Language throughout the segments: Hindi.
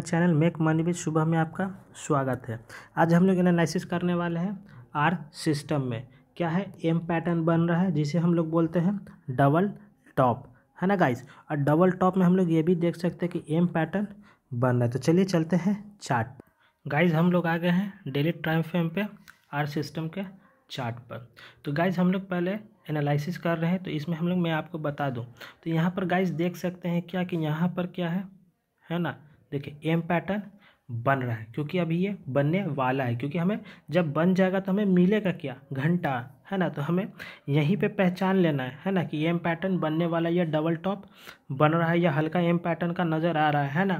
चैनल मेक मनी विद सुबह में आपका स्वागत है आज हम लोग एनालिसिस करने वाले हैं आर सिस्टम में क्या है एम पैटर्न बन रहा है जिसे हम लोग बोलते हैं डबल टॉप है ना गाइस और डबल टॉप में हम लोग ये भी देख सकते हैं कि एम पैटर्न बन रहा है तो चलिए चलते हैं चार्ट गाइस हम लोग आ गए हैं डेली टाइम फ्रेम पे आर सिस्टम के चार्ट पर तो गाइज हम लोग पहले एनालिसिस कर रहे हैं तो इसमें हम लोग मैं आपको बता दूँ तो यहाँ पर गाइज देख सकते हैं क्या कि यहाँ पर क्या है है ना देखिए एम पैटर्न बन रहा है क्योंकि अभी ये बनने वाला है क्योंकि हमें जब बन जाएगा तो हमें मिलेगा क्या घंटा है ना तो हमें यहीं पे पहचान लेना है है ना कि एम पैटर्न बनने वाला या डबल टॉप बन रहा है या हल्का एम पैटर्न का नज़र आ रहा है ना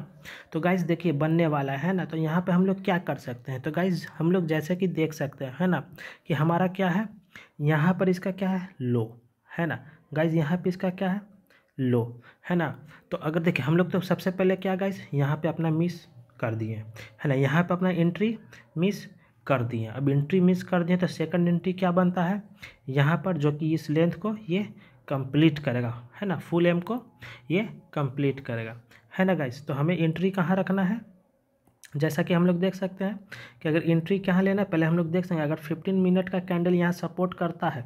तो गाइज देखिए बनने वाला है ना तो यहाँ पे हम लोग क्या कर सकते हैं तो गाइज हम लोग जैसे कि देख सकते हैं है ना कि हमारा क्या है यहाँ पर इसका क्या है लो है ना गाइज यहाँ पर इसका क्या है लो है ना तो अगर देखिए हम लोग तो सबसे पहले क्या गाइस यहाँ पे अपना मिस कर दिए है ना यहाँ पे अपना एंट्री मिस कर दिए अब एंट्री मिस कर दिए तो सेकंड एंट्री क्या बनता है यहाँ पर जो कि इस लेंथ को ये कंप्लीट करेगा है ना फुल एम को ये कंप्लीट करेगा है ना गाइस तो हमें एंट्री कहाँ रखना है जैसा कि हम लोग देख सकते हैं कि अगर एंट्री कहाँ लेना है पहले हम लोग देख सकते हैं अगर फिफ्टीन मिनट का कैंडल यहाँ सपोर्ट करता है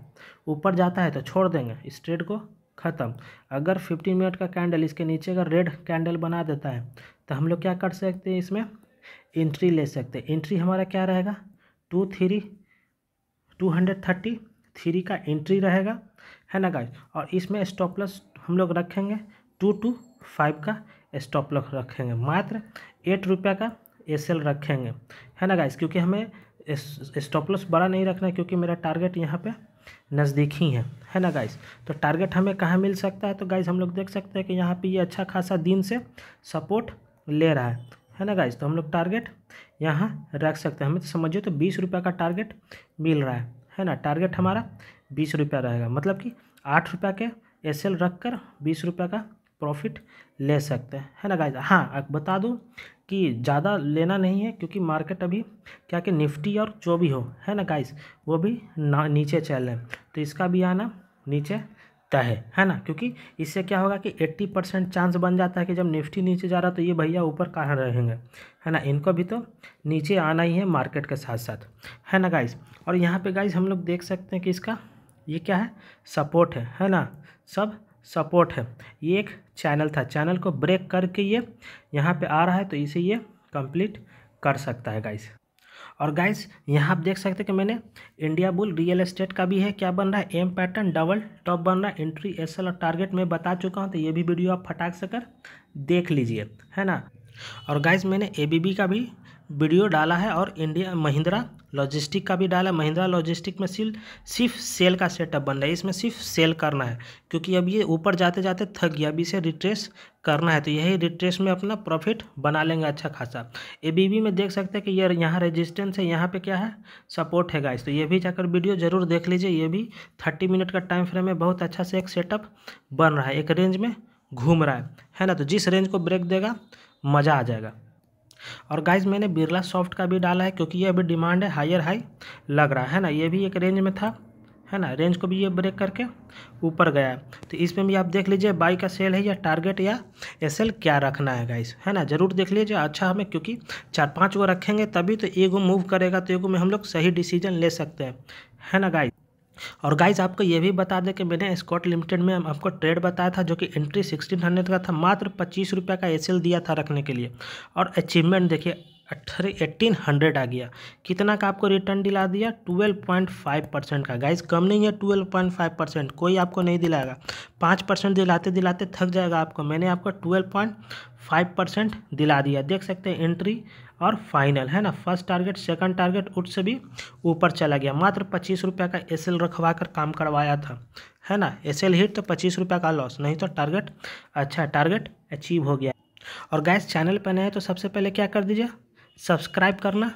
ऊपर जाता है तो छोड़ देंगे स्ट्रेट को ख़त्म अगर फिफ्टीन मिनट का कैंडल इसके नीचे अगर रेड कैंडल बना देता है तो हम लोग क्या कर सकते हैं इसमें एंट्री ले सकते हैं एंट्री हमारा क्या रहेगा two three two hundred thirty three का एंट्री रहेगा है ना गाइस और इसमें स्टॉपलस हम लोग रखेंगे टू टू फाइव का स्टॉपलस रखेंगे मात्र एट रुपये का एस रखेंगे है ना गाइस क्योंकि हमें स्टॉपलस बड़ा नहीं रखना है क्योंकि मेरा टारगेट यहाँ पर नज़दीक ही है है ना गाइस तो टारगेट हमें कहाँ मिल सकता है तो गाइस हम लोग देख सकते हैं कि यहाँ पे ये अच्छा खासा दिन से सपोर्ट ले रहा है है ना गाइस तो हम लोग टारगेट यहाँ रख सकते हैं हमें तो समझिए तो बीस रुपये का टारगेट मिल रहा है है ना टारगेट हमारा बीस रुपया रहेगा मतलब कि आठ रुपये के एस रख कर बीस रुपये का प्रॉफिट ले सकते हैं है ना गाइज हाँ बता दूँ कि ज़्यादा लेना नहीं है क्योंकि मार्केट अभी क्या कि निफ्टी और जो भी हो है ना गाइस वो भी ना नीचे चल रहे हैं तो इसका भी आना नीचे तय है है ना क्योंकि इससे क्या होगा कि 80 परसेंट चांस बन जाता है कि जब निफ्टी नीचे जा रहा तो ये भैया ऊपर कहाँ रहेंगे है ना इनको भी तो नीचे आना ही है मार्केट के साथ साथ है ना गाइस और यहाँ पे गाइस हम लोग देख सकते हैं कि इसका ये क्या है सपोर्ट है है ना सब सपोर्ट है ये एक चैनल था चैनल को ब्रेक करके ये यहाँ पे आ रहा है तो इसे ये कंप्लीट कर सकता है गाइस और गाइस यहाँ आप देख सकते हैं कि मैंने इंडिया बुल रियल एस्टेट का भी है क्या बन रहा है एम पैटर्न डबल टॉप बन रहा है एंट्री एस और टारगेट में बता चुका हूँ तो ये भी वीडियो आप फटाक से कर देख लीजिए है ना और गाइस मैंने ए का भी वीडियो डाला है और इंडिया महिंद्रा लॉजिस्टिक का भी डाला है महिंद्रा लॉजिस्टिक में सिर्फ सिर्फ सेल का सेटअप बन रहा है इसमें सिर्फ सेल करना है क्योंकि अब ये ऊपर जाते जाते थक गया अब इसे रिट्रेस करना है तो यही रिट्रेस में अपना प्रॉफिट बना लेंगे अच्छा खासा ए में देख सकते हैं कि ये यहाँ रेजिस्टेंस है यहाँ पे क्या है सपोर्ट है गाइस तो ये भी जाकर वीडियो ज़रूर देख लीजिए ये भी थर्टी मिनट का टाइम फ्रेम में बहुत अच्छा से एक सेटअप बन रहा है एक रेंज में घूम रहा है है ना तो जिस रेंज को ब्रेक देगा मज़ा आ जाएगा और गाइज मैंने बिरला सॉफ्ट का भी डाला है क्योंकि ये अभी डिमांड है हायर हाई लग रहा है ना ये भी एक रेंज में था है ना रेंज को भी ये ब्रेक करके ऊपर गया तो इसमें भी आप देख लीजिए बाई का सेल है या टारगेट या एस क्या रखना है गाइस है ना ज़रूर देख लीजिए अच्छा हमें क्योंकि चार पाँच गो रखेंगे तभी तो एगो मूव करेगा तो एगो में हम लोग सही डिसीजन ले सकते हैं है ना गाइस और गाइज आपको ये भी बता दें कि मैंने स्कॉट लिमिटेड में आपको ट्रेड बताया था जो कि एंट्री सिक्सटीन हंड्रेड का था मात्र पच्चीस रुपये का एस दिया था रखने के लिए और अचीवमेंट देखिए एट्टीन हंड्रेड आ गया कितना का आपको रिटर्न दिला दिया ट्वेल्व पॉइंट फाइव परसेंट का गाइस कम नहीं है ट्वेल्व पॉइंट फाइव परसेंट कोई आपको नहीं दिलाएगा पाँच परसेंट दिलाते दिलाते थक जाएगा आपको मैंने आपको ट्वेल्व पॉइंट फाइव परसेंट दिला दिया देख सकते हैं एंट्री और फाइनल है ना फर्स्ट टारगेट सेकंड टारगेट उठ से भी ऊपर चला गया मात्र पच्चीस रुपये का एस एल रखवा कर काम करवाया था है ना एस एल हिट तो पच्चीस रुपये का लॉस नहीं तो टारगेट अच्छा टारगेट अचीव हो गया और गैस चैनल पर नए तो सबसे पहले क्या कर दीजिए सब्सक्राइब करना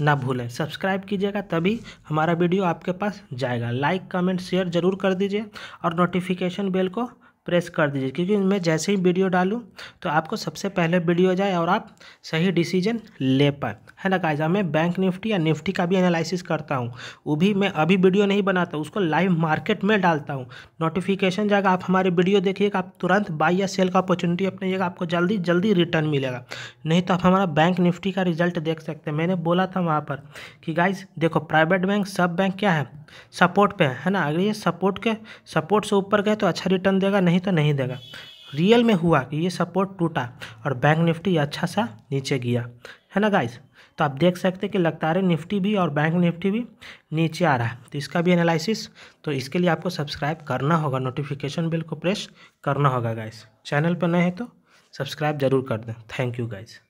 ना भूलें सब्सक्राइब कीजिएगा तभी हमारा वीडियो आपके पास जाएगा लाइक कमेंट शेयर ज़रूर कर दीजिए और नोटिफिकेशन बेल को प्रेस कर दीजिए क्योंकि मैं जैसे ही वीडियो डालूँ तो आपको सबसे पहले वीडियो जाए और आप सही डिसीजन ले पाए है ना गाइजा मैं बैंक निफ्टी या निफ्टी का भी एनालिसिस करता हूँ वो भी मैं अभी वीडियो नहीं बनाता उसको लाइव मार्केट में डालता हूँ नोटिफिकेशन जाएगा आप हमारे वीडियो देखिएगा आप तुरंत बाई या सेल का अपॉर्चुनिटी अपनाइएगा आपको जल्दी जल्दी रिटर्न मिलेगा नहीं तो आप हमारा बैंक निफ्टी का रिजल्ट देख सकते हैं मैंने बोला था वहाँ पर कि गाइज देखो प्राइवेट बैंक सब बैंक क्या है सपोर्ट पे है ना अगर ये सपोर्ट के सपोर्ट से ऊपर गए तो अच्छा रिटर्न देगा नहीं नहीं तो नहीं देगा रियल में हुआ कि ये सपोर्ट टूटा और बैंक निफ्टी अच्छा सा नीचे गया है ना गाइस तो आप देख सकते हैं कि है निफ्टी भी और बैंक निफ्टी भी नीचे आ रहा है तो इसका भी एनालिसिस तो इसके लिए आपको सब्सक्राइब करना होगा नोटिफिकेशन बिल को प्रेस करना होगा गाइस चैनल पर नए हैं तो सब्सक्राइब जरूर कर दें थैंक यू गाइज़